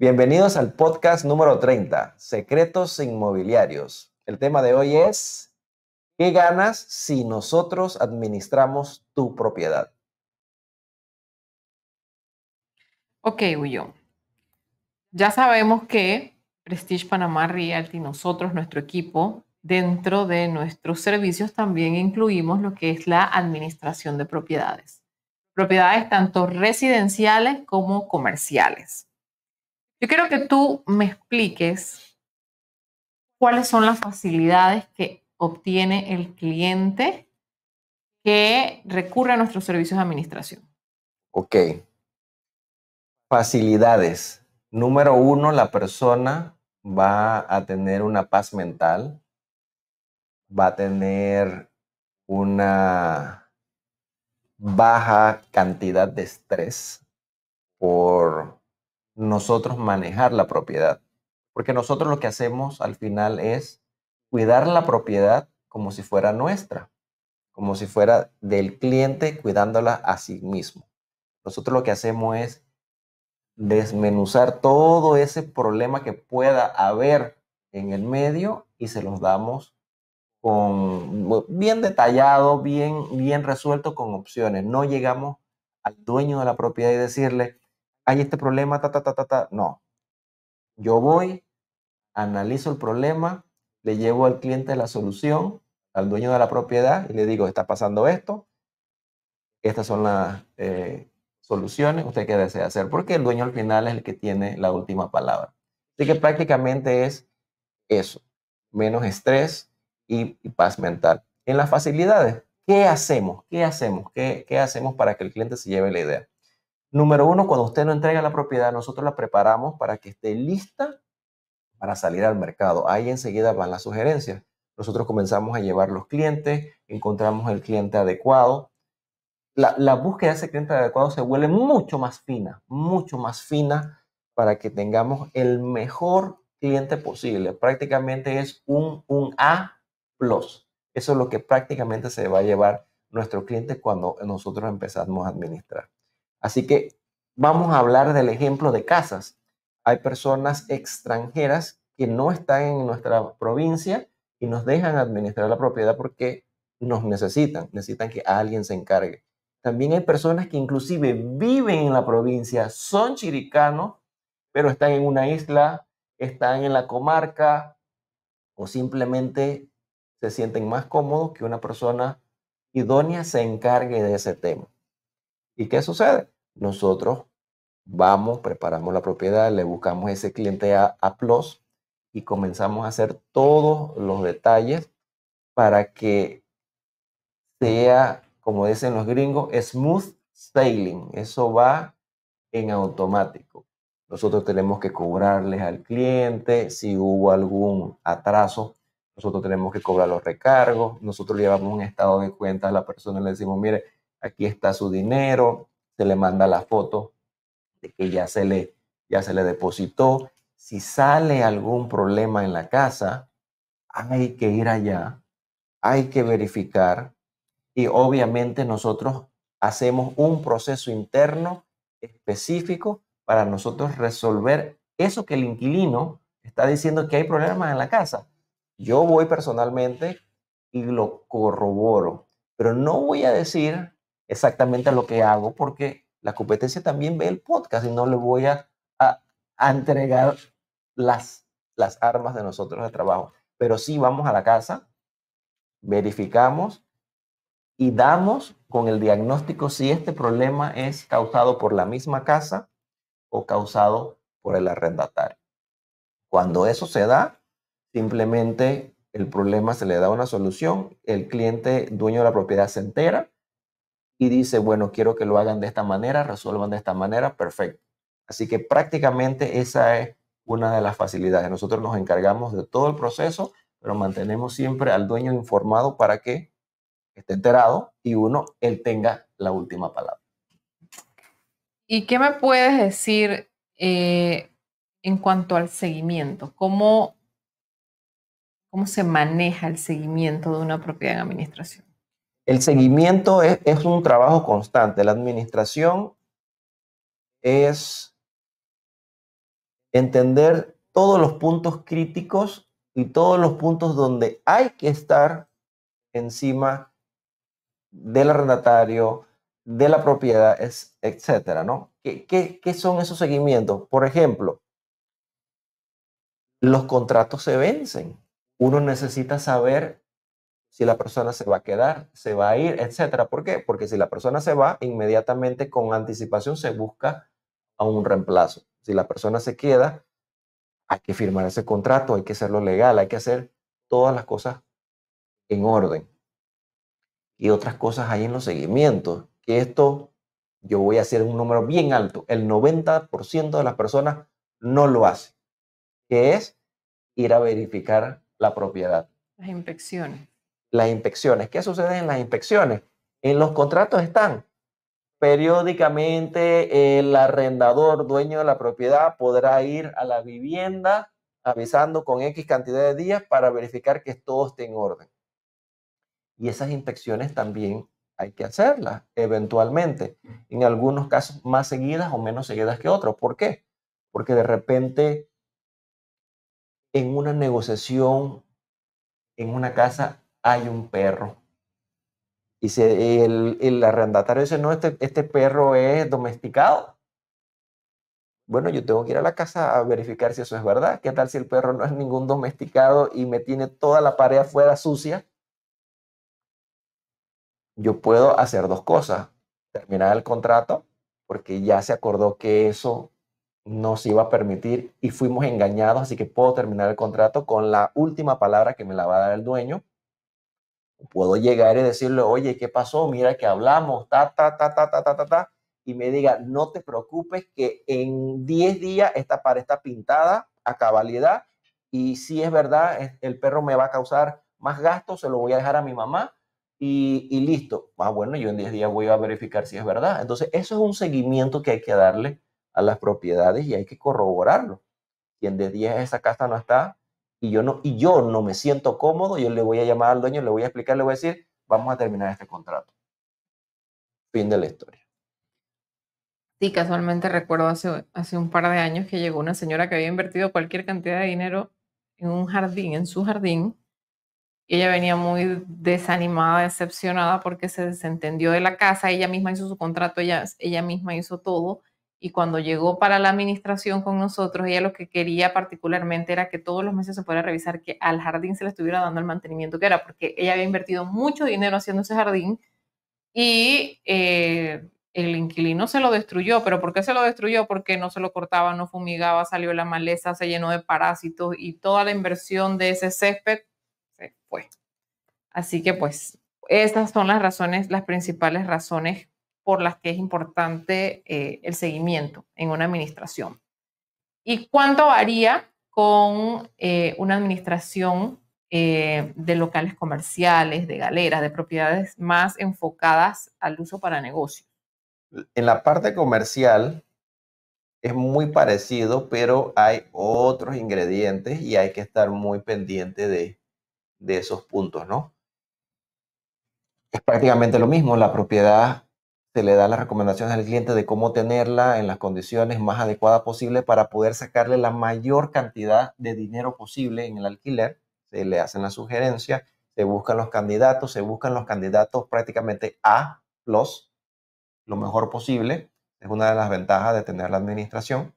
Bienvenidos al podcast número 30, Secretos Inmobiliarios. El tema de hoy es, ¿qué ganas si nosotros administramos tu propiedad? Ok, Huyo. Ya sabemos que Prestige Panamá Realty, nosotros, nuestro equipo, dentro de nuestros servicios también incluimos lo que es la administración de propiedades. Propiedades tanto residenciales como comerciales. Yo quiero que tú me expliques cuáles son las facilidades que obtiene el cliente que recurre a nuestros servicios de administración. Ok. Facilidades. Número uno, la persona va a tener una paz mental, va a tener una baja cantidad de estrés por nosotros manejar la propiedad. Porque nosotros lo que hacemos al final es cuidar la propiedad como si fuera nuestra, como si fuera del cliente cuidándola a sí mismo. Nosotros lo que hacemos es desmenuzar todo ese problema que pueda haber en el medio y se los damos con bien detallado, bien bien resuelto con opciones. No llegamos al dueño de la propiedad y decirle, hay este problema, ta, ta, ta, ta, ta. No. Yo voy, analizo el problema, le llevo al cliente la solución, al dueño de la propiedad, y le digo, está pasando esto, estas son las eh, soluciones, usted qué desea hacer, porque el dueño al final es el que tiene la última palabra. Así que prácticamente es eso, menos estrés y, paz mental. En las facilidades, ¿qué hacemos? ¿Qué hacemos? ¿Qué, ¿Qué hacemos para que el cliente se lleve la idea? Número uno, cuando usted no entrega la propiedad, nosotros la preparamos para que esté lista para salir al mercado. Ahí enseguida van las sugerencias. Nosotros comenzamos a llevar los clientes, encontramos el cliente adecuado. La, búsqueda de ese cliente adecuado se vuelve mucho más fina, mucho más fina para que tengamos el mejor cliente posible. Prácticamente es un, un A plus. Eso es lo que prácticamente se va a llevar nuestro cliente cuando nosotros empezamos a administrar. Así que vamos a hablar del ejemplo de casas. Hay personas extranjeras que no están en nuestra provincia y nos dejan administrar la propiedad porque nos necesitan, necesitan que alguien se encargue. También hay personas que inclusive viven en la provincia, son chiricanos, pero están en una isla, están en la comarca o simplemente se sienten más cómodos que una persona idónea se encargue de ese tema. ¿Y qué sucede? Nosotros vamos, preparamos la propiedad, le buscamos ese cliente A, plus y comenzamos a hacer todos los detalles para que sea, como dicen los gringos, smooth sailing. Eso va en automático. Nosotros tenemos que cobrarles al cliente si hubo algún atraso. Nosotros tenemos que cobrar los recargos. Nosotros llevamos un estado de cuenta a la persona y le decimos, mire, aquí está su dinero, se le manda la foto de que ya se le, ya se le depositó. Si sale algún problema en la casa, hay que ir allá, hay que verificar y obviamente nosotros hacemos un proceso interno específico para nosotros resolver eso que el inquilino está diciendo que hay problemas en la casa. Yo voy personalmente y lo corroboro, pero no voy a decir exactamente lo que hago porque la competencia también ve el podcast y no le voy a, entregar las, las armas de nosotros de trabajo. Pero sí vamos a la casa, verificamos y damos con el diagnóstico si este problema es causado por la misma casa o causado por el arrendatario. Cuando eso se da, simplemente el problema se le da una solución, el cliente dueño de la propiedad se entera y dice, bueno, quiero que lo hagan de esta manera, resuelvan de esta manera, perfecto. Así que prácticamente esa es una de las facilidades. Nosotros nos encargamos de todo el proceso, pero mantenemos siempre al dueño informado para que esté enterado y uno, él tenga la última palabra. ¿Y qué me puedes decir eh, en cuanto al seguimiento? ¿Cómo, ¿Cómo se maneja el seguimiento de una propiedad en administración? El seguimiento es, un trabajo constante. La administración es entender todos los puntos críticos y todos los puntos donde hay que estar encima del arrendatario, de la propiedad, etcétera, ¿no? ¿Qué, qué, son esos seguimientos? Por ejemplo, los contratos se vencen. Uno necesita saber si la persona se va a quedar, se va a ir, etcétera. ¿Por qué? Porque si la persona se va, inmediatamente con anticipación se busca a un reemplazo. Si la persona se queda, hay que firmar ese contrato, hay que hacerlo legal, hay que hacer todas las cosas en orden. Y otras cosas hay en los seguimientos, que esto yo voy a hacer un número bien alto, el 90% de las personas no lo hace, que es ir a verificar la propiedad. Las inspecciones las inspecciones. ¿Qué sucede en las inspecciones? En los contratos están periódicamente el arrendador, dueño de la propiedad, podrá ir a la vivienda avisando con X cantidad de días para verificar que todo esté en orden. Y esas inspecciones también hay que hacerlas eventualmente, en algunos casos más seguidas o menos seguidas que otros. ¿Por qué? Porque de repente en una negociación, en una casa, hay un perro. Y se, el, arrendatario dice, no, este, este perro es domesticado. Bueno, yo tengo que ir a la casa a verificar si eso es verdad. ¿Qué tal si el perro no es ningún domesticado y me tiene toda la pared afuera sucia? Yo puedo hacer dos cosas. Terminar el contrato, porque ya se acordó que eso no se iba a permitir y fuimos engañados, así que puedo terminar el contrato con la última palabra que me la va a dar el dueño puedo llegar y decirle, oye, ¿qué pasó? Mira que hablamos, ta, ta, ta, ta, ta, ta, ta, ta, y me diga, no te preocupes que en 10 días esta pared está pintada a cabalidad y si es verdad, el perro me va a causar más gasto, se lo voy a dejar a mi mamá y, y listo. Ah, bueno, yo en 10 días voy a verificar si es verdad. Entonces, eso es un seguimiento que hay que darle a las propiedades y hay que corroborarlo. Quien en 10 días esa casa no está, y yo no, y yo no me siento cómodo, yo le voy a llamar al dueño, le voy a explicar, le voy a decir, vamos a terminar este contrato. Fin de la historia. Sí, casualmente recuerdo hace, hace un par de años que llegó una señora que había invertido cualquier cantidad de dinero en un jardín, en su jardín, ella venía muy desanimada, decepcionada porque se desentendió de la casa, ella misma hizo su contrato, ella, ella misma hizo todo, y cuando llegó para la administración con nosotros, ella lo que quería particularmente era que todos los meses se pudiera revisar que al jardín se le estuviera dando el mantenimiento que era, porque ella había invertido mucho dinero haciendo ese jardín y eh, el inquilino se lo destruyó. ¿Pero por qué se lo destruyó? Porque no se lo cortaba, no fumigaba, salió la maleza, se llenó de parásitos y toda la inversión de ese césped se fue. Así que pues estas son las razones, las principales razones por las que es importante eh, el seguimiento en una administración. ¿Y cuánto varía con eh, una administración eh, de locales comerciales, de galeras, de propiedades más enfocadas al uso para negocio? En la parte comercial es muy parecido, pero hay otros ingredientes y hay que estar muy pendiente de, de esos puntos, ¿no? Es prácticamente lo mismo, la propiedad se le da las recomendaciones al cliente de cómo tenerla en las condiciones más adecuadas posible para poder sacarle la mayor cantidad de dinero posible en el alquiler. Se le hacen las sugerencias, se buscan los candidatos, se buscan los candidatos prácticamente A, los, lo mejor posible. Es una de las ventajas de tener la administración.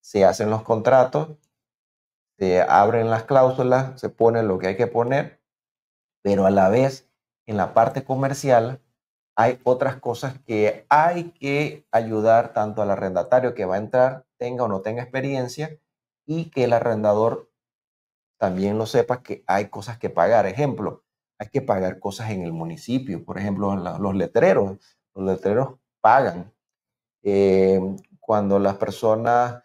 Se hacen los contratos, se abren las cláusulas, se pone lo que hay que poner, pero a la vez en la parte comercial hay otras cosas que hay que ayudar tanto al arrendatario que va a entrar, tenga o no tenga experiencia, y que el arrendador también lo sepa que hay cosas que pagar. Ejemplo, hay que pagar cosas en el municipio, por ejemplo, los letreros, los letreros pagan. Eh, cuando las personas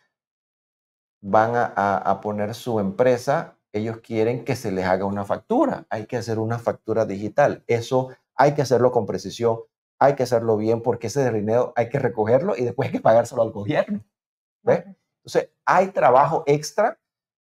van a, a poner su empresa, ellos quieren que se les haga una factura, hay que hacer una factura digital. Eso hay que hacerlo con precisión, hay que hacerlo bien, porque ese dinero hay que recogerlo y después hay que pagárselo al gobierno. Entonces, hay trabajo extra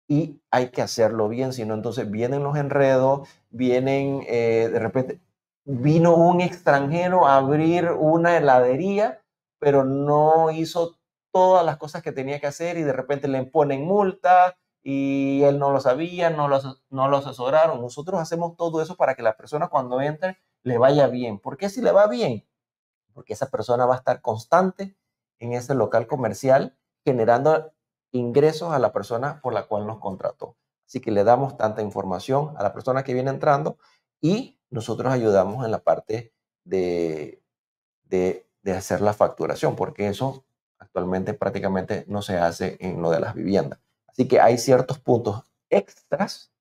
y hay que hacerlo bien, si no, entonces vienen los enredos, vienen, eh, de repente, vino un extranjero a abrir una heladería, pero no hizo todas las cosas que tenía que hacer y de repente le imponen multa y él no lo sabía, no lo, no lo asesoraron. Nosotros hacemos todo eso para que las personas cuando entren le vaya bien. porque si le va bien? Porque esa persona va a estar constante en ese local comercial generando ingresos a la persona por la cual nos contrató. Así que le damos tanta información a la persona que viene entrando y nosotros ayudamos en la parte de, de, de hacer la facturación, porque eso actualmente prácticamente no se hace en lo de las viviendas. Así que hay ciertos puntos extras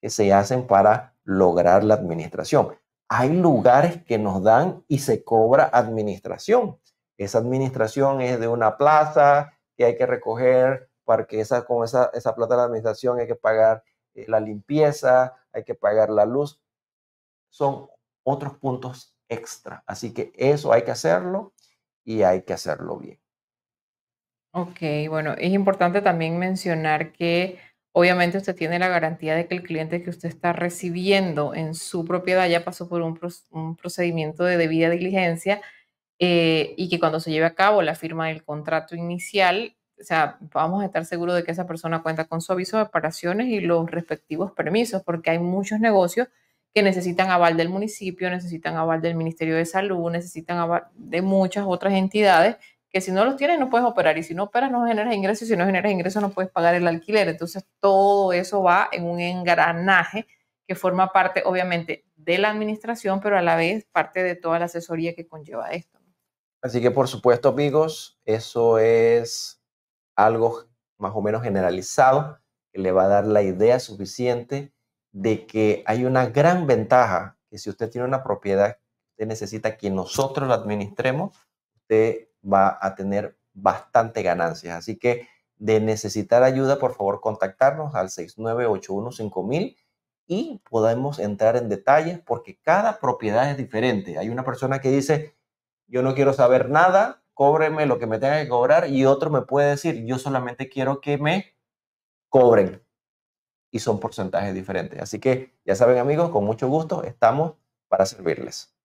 que se hacen para lograr la administración hay lugares que nos dan y se cobra administración. Esa administración es de una plaza que hay que recoger para que esa, con esa, esa plata de administración hay que pagar eh, la limpieza, hay que pagar la luz. Son otros puntos extra. Así que eso hay que hacerlo y hay que hacerlo bien. Ok, bueno, es importante también mencionar que Obviamente usted tiene la garantía de que el cliente que usted está recibiendo en su propiedad ya pasó por un, procedimiento de debida diligencia eh, y que cuando se lleve a cabo la firma del contrato inicial, o sea, vamos a estar seguros de que esa persona cuenta con su aviso de operaciones y los respectivos permisos, porque hay muchos negocios que necesitan aval del municipio, necesitan aval del Ministerio de Salud, necesitan aval de muchas otras entidades que si no los tienes no puedes operar y si no operas no generas ingresos y si no generas ingresos no puedes pagar el alquiler. Entonces todo eso va en un engranaje que forma parte obviamente de la administración, pero a la vez parte de toda la asesoría que conlleva esto. Así que por supuesto amigos, eso es algo más o menos generalizado que le va a dar la idea suficiente de que hay una gran ventaja que si usted tiene una propiedad, que necesita que nosotros la administremos, usted va a tener bastante ganancias. Así que de necesitar ayuda, por favor, contactarnos al 69815000 y podemos entrar en detalles porque cada propiedad es diferente. Hay una persona que dice, yo no quiero saber nada, cóbreme lo que me tenga que cobrar y otro me puede decir, yo solamente quiero que me cobren. Y son porcentajes diferentes. Así que ya saben amigos, con mucho gusto estamos para servirles.